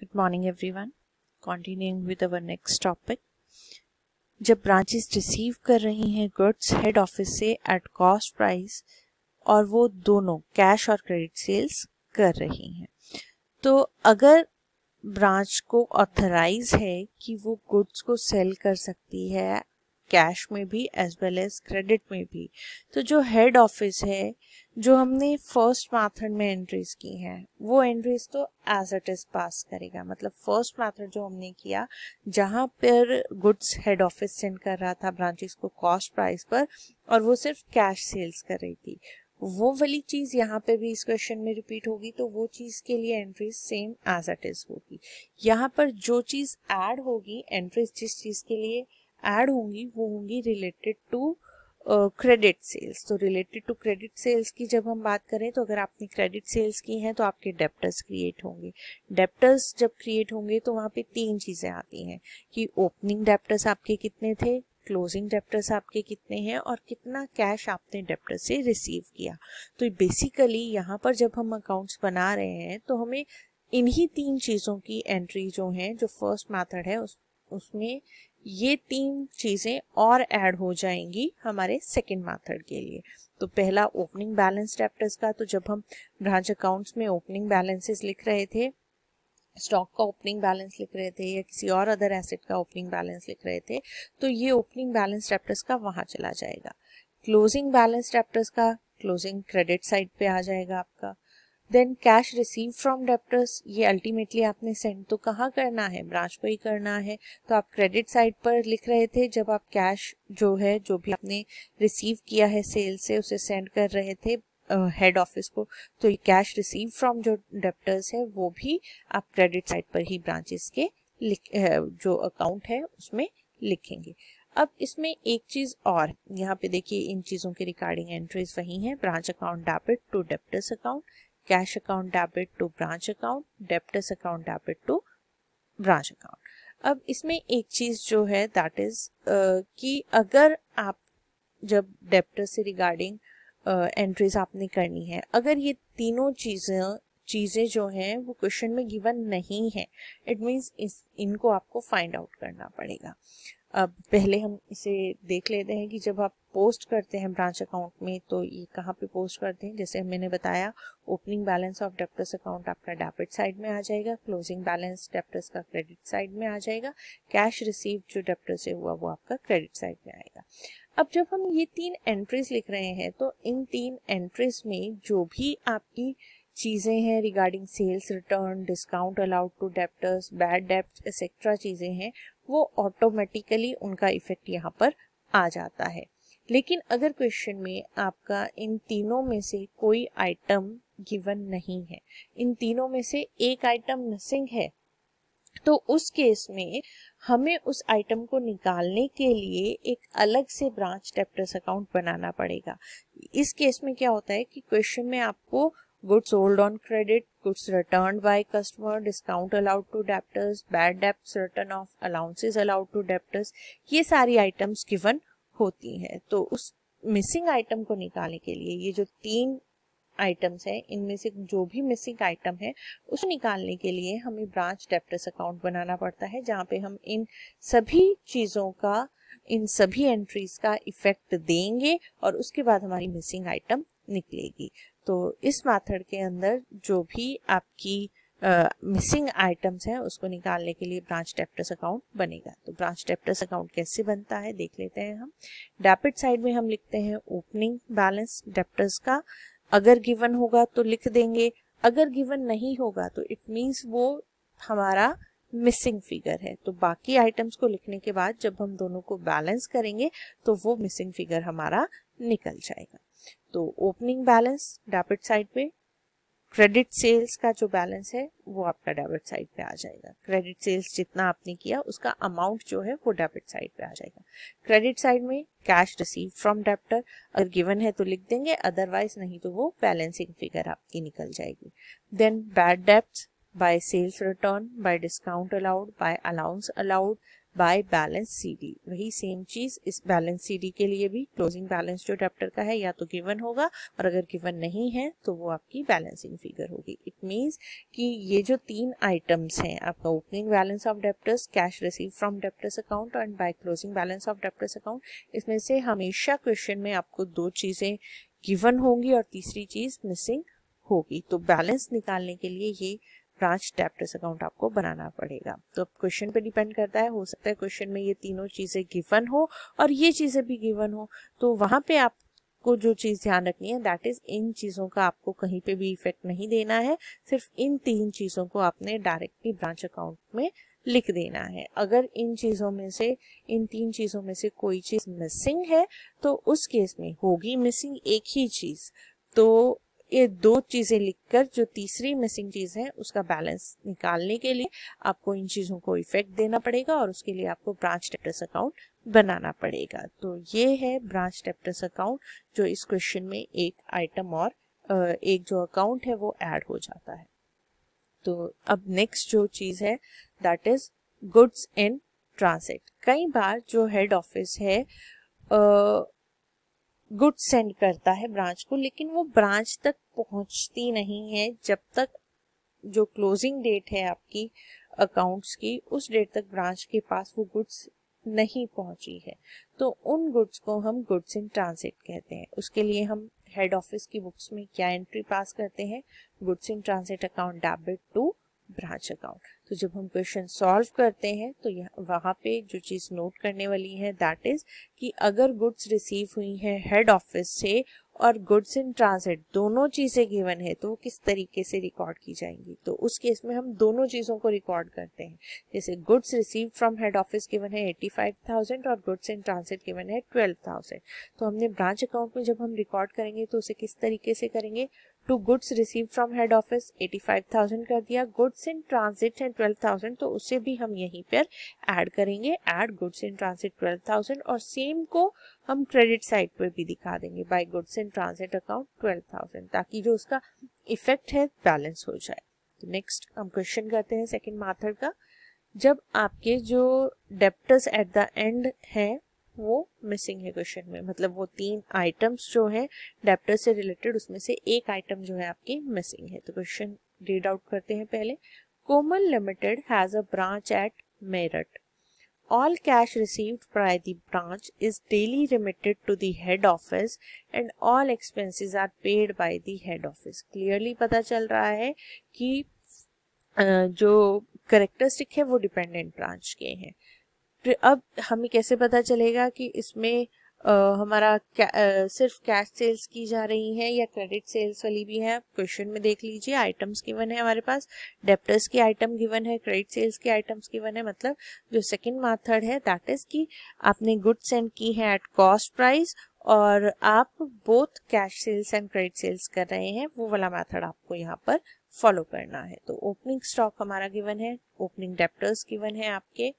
Good morning everyone continuing with our next topic जब branches receive कर रही हैं गुड्स हेड ऑफिस से एट कॉस्ट प्राइस और वो दोनों कैश और क्रेडिट सेल्स कर रही हैं तो अगर ब्रांच को ऑथराइज है कि वो गुड्स को सेल कर सकती है कैश में भी एज वेल एज क्रेडिट में भी तो जो हेड ऑफिस है जो हमने फर्स्ट मैथड में एंट्रीज की हैं वो एंट्रीज तो एज इट इज पास करेगा मतलब फर्स्ट मैथड जो हमने किया जहाँ पर गुड्स हेड ऑफिस सेंड कर रहा था ब्रांचेस को कॉस्ट प्राइस पर और वो सिर्फ कैश सेल्स कर रही थी वो वाली चीज़ यहाँ पे भी इस क्वेश्चन में रिपीट होगी तो वो चीज़ के लिए entries same as it is होगी यहाँ पर जो चीज़ ऐड होगी एंट्रीज जिस चीज़ के लिए ऐड होंगी वो होंगी रिलेटेड टू क्रेडिट सेल्स तो रिलेटेड टू क्रेडिट सेल्स की जब हम बात करें तो अगर आपने क्रेडिट सेल्स की हैं तो आपके डेप्टर्स क्रिएट होंगे डेप्टर्स जब क्रिएट होंगे तो वहाँ पे तीन चीज़ें आती हैं कि ओपनिंग डेप्टर्स आपके कितने थे क्लोजिंग डेप्टर्स आपके कितने हैं और कितना कैश आपने डेप्टर से रिसीव किया तो बेसिकली यहाँ पर जब हम अकाउंट्स बना रहे हैं तो हमें इन्हीं तीन चीज़ों की एंट्री जो है जो फर्स्ट मैथड है उस उसमें ये तीन चीज़ें और ऐड हो जाएंगी हमारे सेकेंड मेथड के लिए तो पहला ओपनिंग बैलेंस चैप्टर्स का तो जब हम ब्रांच अकाउंट्स में ओपनिंग बैलेंसेस लिख रहे थे स्टॉक का ओपनिंग बैलेंस लिख रहे थे या किसी और अदर एसेट का ओपनिंग बैलेंस लिख रहे थे तो ये ओपनिंग बैलेंस चैप्टर्स का वहाँ चला जाएगा क्लोजिंग बैलेंस चैप्टर्स का क्लोजिंग क्रेडिट साइड पे आ जाएगा आपका then cash receive from debtors ये अल्टीमेटली आपने सेंड तो कहाँ करना है ब्रांच को ही करना है तो आप क्रेडिट साइड पर लिख रहे थे जब आप कैश जो है जो भी आपने रिसीव किया है सेल से उसे सेंड कर रहे थे हेड uh, ऑफिस को तो ये कैश रिसीव फ्रॉम जो डेप्टर्स है वो भी आप क्रेडिट साइड पर ही ब्रांचेस के लिख जो अकाउंट है उसमें लिखेंगे अब इसमें एक चीज और यहाँ पे देखिए इन चीजों के रिगार्डिंग एंट्रीज वही हैं branch account debit to debtors account cash account debit to branch account debtors account debit to branch account अब इसमें एक चीज जो है दैट इज कि अगर आप जब डेप्टर से रिगार्डिंग एंट्रीज uh, आपने करनी है अगर ये तीनों चीज़ें चीज़ें जो हैं वो क्वेश्चन में गिवन नहीं है इट मीन्स इस इनको आपको फाइंड आउट करना पड़ेगा अब पहले हम इसे देख लेते हैं कि जब आप पोस्ट करते हैं ब्रांच अकाउंट में तो ये कहाँ पे पोस्ट करते हैं जैसे मैंने बताया opening balance of debtors account आपका डेबिट साइड में आ जाएगा क्लोजिंग बैलेंस डेप्टर्स का क्रेडिट साइड में आ जाएगा कैश रिसीव जो डेप्टर से हुआ वो आपका क्रेडिट साइड में आएगा अब जब हम ये तीन एंट्रीज लिख रहे हैं तो इन तीन एंट्रीज में जो भी आपकी चीज़ें हैं regarding sales return discount allowed to debtors bad डेप्ट एक्सेट्रा चीज़ें हैं वो ऑटोमेटिकली उनका इफेक्ट यहाँ पर आ जाता है लेकिन अगर क्वेश्चन में आपका इन तीनों में से कोई आइटम गिवन नहीं है इन तीनों में से एक आइटम मिसिंग है तो उस केस में हमें उस आइटम को निकालने के लिए एक अलग से ब्रांच डेप्टर्स अकाउंट बनाना पड़ेगा इस केस में क्या होता है कि क्वेश्चन में आपको goods sold on credit, goods returned by customer, discount allowed to debtors, bad debts return off, allowances allowed to debtors, ये सारी आइटम्स गिवन होती हैं तो उस मिसिंग आइटम को निकालने के लिए ये जो तीन आइटम्स हैं इनमें से जो भी मिसिंग आइटम है उस निकालने के लिए हमें ब्रांच डेप्टर्स अकाउंट बनाना पड़ता है जहाँ पे हम इन सभी चीज़ों का इन सभी एंट्रीज का इफेक्ट देंगे और उसके बाद हमारी मिसिंग आइटम निकलेगी तो इस मेथड के अंदर जो भी आपकी मिसिंग uh, आइटम्स हैं उसको निकालने के लिए ब्रांच डेप्टस अकाउंट बनेगा तो ब्रांच डेप्टस अकाउंट कैसे बनता है देख लेते हैं हम डेबिट साइड में हम लिखते हैं ओपनिंग बैलेंस डेप्टस का अगर गिवन होगा तो लिख देंगे अगर गिवन नहीं होगा तो इट मीन्स वो हमारा मिसिंग फिगर है तो बाकी आइटम्स को लिखने के बाद जब हम दोनों को बैलेंस करेंगे तो वो मिसिंग फिगर हमारा निकल जाएगा तो ओपनिंग बैलेंस डेबिट साइड पे क्रेडिट सेल्स का जो बैलेंस है वो आपका डेबिट साइड पे आ जाएगा क्रेडिट सेल्स जितना आपने किया उसका अमाउंट जो है वो डेबिट साइड पे आ जाएगा क्रेडिट साइड में कैश रिसीव फ्रॉम डेप्टर अगर गिवन है तो लिख देंगे अदरवाइज नहीं तो वो बैलेंसिंग फिगर आपकी निकल जाएगी देन बैड डेप्ट by sales return by discount allowed by allowance allowed by balance CD वही सेम चीज इस बैलेंस सीडी के लिए भी क्लोजिंग बैलेंस जो डेप्टर का है या तो गिवन होगा और अगर गिवन नहीं है तो वो आपकी बैलेंसिंग फिगर होगी इट मींस कि ये जो तीन आइटम्स हैं आपका opening balance of debtors cash receive from debtors account and by closing balance of debtors account इसमें से हमेशा क्वेश्चन में आपको दो चीजें गिवन होंगी और तीसरी चीज मिसिंग होगी तो बैलेंस निकालने के लिए ये ब्रांच डेप्टस अकाउंट आपको बनाना पड़ेगा तो अब क्वेश्चन पे डिपेंड करता है हो सकता है क्वेश्चन में ये तीनों चीज़ें गिवन हो और ये चीज़ें भी गिवन हो तो वहाँ पे आप आपको जो चीज़ ध्यान रखनी है दैट इज़ इन चीज़ों का आपको कहीं पे भी इफेक्ट नहीं देना है सिर्फ इन तीन चीज़ों को आपने डायरेक्टली ब्रांच अकाउंट में लिख देना है अगर इन चीज़ों में से इन तीन चीज़ों में से कोई चीज़ मिसिंग है तो उस केस में होगी मिसिंग एक ही चीज़ तो ये दो चीज़ें लिखकर जो तीसरी मिसिंग चीज़ है उसका बैलेंस निकालने के लिए आपको इन चीज़ों को इफेक्ट देना पड़ेगा और उसके लिए आपको ब्रांच टेप्टस अकाउंट बनाना पड़ेगा तो ये है ब्रांच टेप्टस अकाउंट जो इस क्वेश्चन में एक आइटम और एक जो अकाउंट है वो एड हो जाता है तो अब नेक्स्ट जो चीज़ है that is goods in transit कई बार जो हेड ऑफिस है गुड्स सेंड करता है ब्रांच को लेकिन वो ब्रांच तक पहुंचती नहीं है जब तक जो क्लोजिंग डेट है आपकी अकाउंट्स की उस डेट तक ब्रांच के पास वो गुड्स नहीं पहुंची है तो उन गुड्स को हम गुड्स इन ट्रांसिट कहते हैं उसके लिए हम हेड ऑफिस की बुक्स में क्या एंट्री पास करते हैं goods in transit account debit to branch account तो जब हम क्वेश्चन सॉल्व करते हैं तो वहाँ पे जो चीज़ नोट करने वाली है दैट इज़ कि अगर गुड्स रिसीव हुई हैं हेड ऑफिस से और गुड्स इन ट्रांसिट दोनों चीज़ें गिवन है तो वो किस तरीके से रिकॉर्ड की जाएंगी तो उस केस में हम दोनों चीज़ों को रिकॉर्ड करते हैं जैसे goods receive from head office given है एट्टी फाइव थाउजेंड और गुड्स इन ट्रांसिट गिवन है ट्वेल्व थाउजेंड तो हमने ब्रांच अकाउंट में जब हम रिकॉर्ड करेंगे तो उसे किस तरीके से करेंगे to goods receive from head office 85,000 कर दिया गुड्स इन ट्रांजिट है 12,000 तो उसे भी हम यहीं पर ऐड करेंगे ऐड गुड्स इन ट्रांजिट 12,000 और सेम को हम क्रेडिट साइड पर भी दिखा देंगे by goods in transit account 12,000 ताकि जो उसका इफेक्ट है बैलेंस हो जाए तो नेक्स्ट हम क्वेश्चन करते हैं सेकेंड माथड का जब आपके जो डेप्टर्स एट द एंड हैं वो मिसिंग है क्वेश्चन में मतलब वो तीन आइटम्स जो है डेप्टर से रिलेटेड उसमें से एक आइटम जो है आपकी मिसिंग है तो क्वेश्चन रीड आउट करते हैं पहले Komal limited has a branch at Meerut All cash received by the branch is daily remitted to the head office and all expenses are paid by the head office. Clearly पता चल रहा है कि जो characteristic है वो डिपेंडेंट ब्रांच के हैं अब हमें कैसे पता चलेगा कि इसमें आ, हमारा क्या, आ, सिर्फ कैश सेल्स की जा रही हैं या क्रेडिट सेल्स वाली भी हैं क्वेश्चन में देख लीजिए आइटम्स गिवन है हमारे पास डेप्टर्स की आइटम गिवन है क्रेडिट सेल्स की आइटम्स गिवन है मतलब जो सेकंड मेथड है दैट इज कि आपने गुड सेंड की है एट कॉस्ट प्राइस और आप both cash sales and credit sales कर रहे हैं वो वाला मेथड आपको यहाँ पर फॉलो करना है तो ओपनिंग स्टॉक हमारा गिवन है ओपनिंग डेप्टर्स गिवन है आपके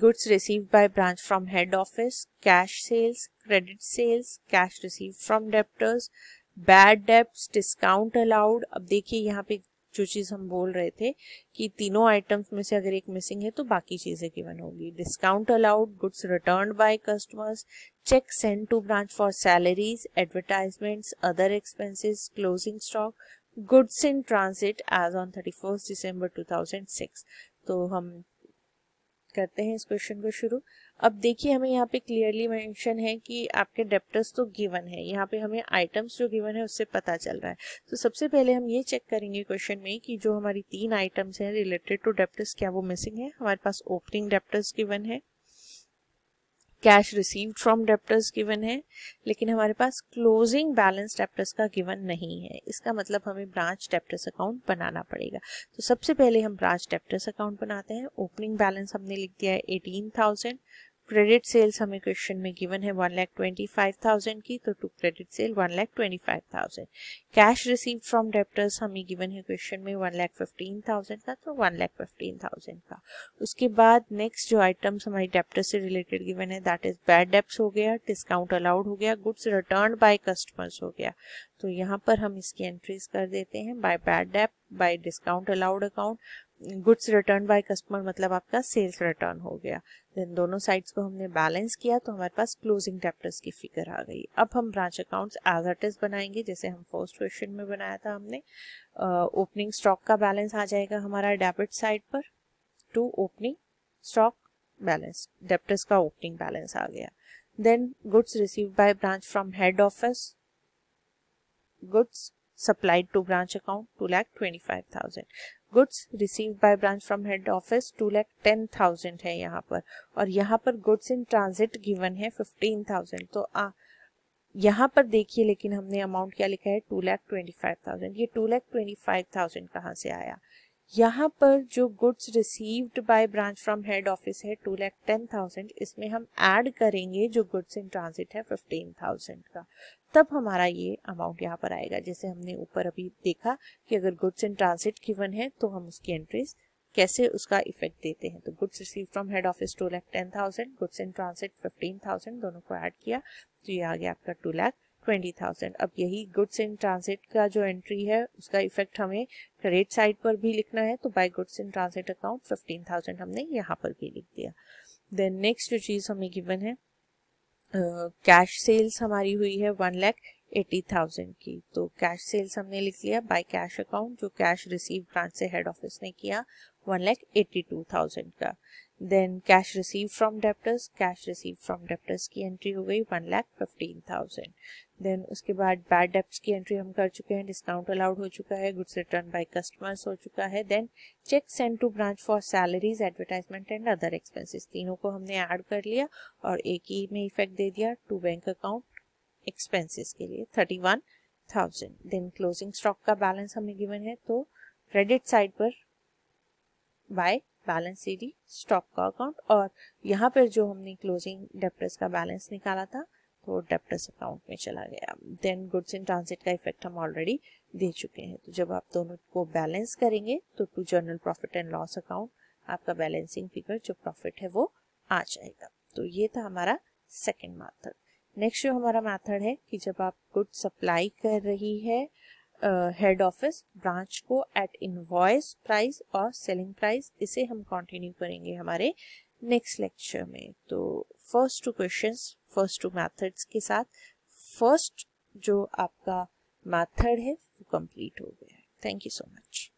goods received by branch from head office, cash sales, credit sales, cash received from debtors, bad debts, discount allowed. अब देखिए यहाँ पे जो चीज़ हम बोल रहे थे कि तीनों आइटम्स में से अगर एक मिसिंग है तो बाकी चीज़ें गिवन होगी discount allowed goods return by customers cheque send to branch for salaries advertisements other expenses closing stock goods in transit as on thirty first December two thousand six तो हम करते हैं इस क्वेश्चन को शुरू अब देखिए हमें यहाँ पे क्लियरली मेंशन है कि आपके डेप्टर्स तो गिवन है यहाँ पे हमें आइटम्स जो गिवन है उससे पता चल रहा है तो सबसे पहले हम ये चेक करेंगे क्वेश्चन में कि जो हमारी तीन आइटम्स हैं रिलेटेड टू डेप्टर्स क्या वो मिसिंग है हमारे पास ओपनिंग डेप्टर्स गिवन है cash received from debtors given है लेकिन हमारे पास क्लोजिंग बैलेंस डेप्टर्स का गिवन नहीं है इसका मतलब हमें ब्रांच डेप्टर्स अकाउंट बनाना पड़ेगा तो सबसे पहले हम ब्रांच डेप्टर्स अकाउंट बनाते हैं ओपनिंग बैलेंस हमने लिख दिया है एटीन थाउजेंड क्रेडिट सेल्स हमें क्वेश्चन में गिवन है one lakh twenty five thousand की तो to credit sale one lakh twenty five thousand cash receive from debtors हमें गिवन है क्वेश्चन में वन लैख फिफ्टीन थाउजेंड का तो वन लैख फिफ्टीन थाउजेंड का उसके बाद नेक्स्ट जो आइटम्स हमारी डेप्टर से रिलेटेड गिवन है दैट इज बैड डेप्स हो गया डिस्काउंट अलाउड हो गया गुड्स रिटर्न बाय कस्टमर्स हो गया तो यहाँ पर हम इसकी एंट्रीज कर देते हैं by bad debt by discount allowed account goods return by customer मतलब आपका सेल्स रिटर्न हो गया देन दोनों साइड्स को हमने बैलेंस किया तो हमारे पास क्लोजिंग डेप्टर्स की फिगर आ गई अब हम branch accounts as it is बनाएंगे जैसे हम फर्स्ट क्वेश्चन में बनाया था हमने ओपनिंग स्टॉक का बैलेंस आ जाएगा हमारा डेबिट साइड पर to opening stock balance debtors का ओपनिंग बैलेंस आ गया then goods receive by branch from head office goods supplied to branch account two lakh twenty five thousand goods receive by branch from head office two lakh ten thousand है यहाँ पर और यहाँ पर goods in transit given है fifteen thousand तो आ, यहाँ पर देखिए लेकिन हमने अमाउंट क्या लिखा है two lakh twenty five thousand ये two lakh twenty five thousand कहाँ से आया यहाँ पर जो goods received by branch from head office है टू लैख टेन थाउजेंड इसमें हम ऐड करेंगे जो गुड्स इन ट्रांजिट है फिफ्टीन थाउजेंड का तब हमारा ये अमाउंट यहाँ पर आएगा जैसे हमने ऊपर अभी देखा कि अगर गुड्स इन ट्रांजिट गिवन है तो हम उसकी एंट्रीज कैसे उसका इफेक्ट देते हैं तो goods receive from head office two lakh ten thousand goods in transit fifteen thousand दोनों को ऐड किया तो ये आ गया आपका टू लैख ट्वेंटी थाउजेंड अब यही गुड्स इन ट्रांसिट का जो एंट्री है उसका इफेक्ट हमें क्रेडिट साइड पर भी लिखना है तो by goods in transit account fifteen thousand हमने यहाँ पर भी लिख दिया देन नेक्स्ट जो चीज़ हमें गिवन है कैश uh, सेल्स हमारी हुई है वन लैख एटी थाउजेंड की तो कैश सेल्स हमने लिख लिया बाय कैश अकाउंट जो कैश रिसीव ब्रांच से हेड ऑफिस ने किया one lakh eighty two thousand का then cash receive from debtors cash receive from debtors की एंट्री हो गई one lakh fifteen thousand then उसके बाद बैड डेप्ट की एंट्री हम कर चुके हैं डिस्काउंट अलाउड हो चुका है गुड्स रिटर्न बाई कस्टमर्स हो चुका है then cheque send to branch for salaries advertisement and other expenses तीनों को हमने ऐड कर लिया और एक ही में इफेक्ट दे दिया टू बैंक अकाउंट एक्सपेंसिस के लिए thirty one thousand then closing stock का बैलेंस हमें गिवन है तो क्रेडिट साइड पर बाय बैलेंस सीडी स्टॉक का अकाउंट और यहाँ पर जो हमने क्लोजिंग डेप्टर्स का बैलेंस निकाला था तो डेप्टर्स अकाउंट में चला गया देन गुड्स इन ट्रांसिट का इफेक्ट हम ऑलरेडी दे चुके हैं तो जब आप दोनों को बैलेंस करेंगे तो to journal profit and loss account आपका बैलेंसिंग फिगर जो प्रॉफिट है वो आ जाएगा तो ये था हमारा सेकेंड मैथड नेक्स्ट जो हमारा मैथड है कि जब आप गुड सप्लाई कर रही है हेड ऑफिस ब्रांच को एट इनवॉइस प्राइस और सेलिंग प्राइस इसे हम कंटिन्यू करेंगे हमारे नेक्स्ट लेक्चर में तो first two questions first two methods के साथ फर्स्ट जो आपका मेथड है वो कंप्लीट हो गया है थैंक यू सो मच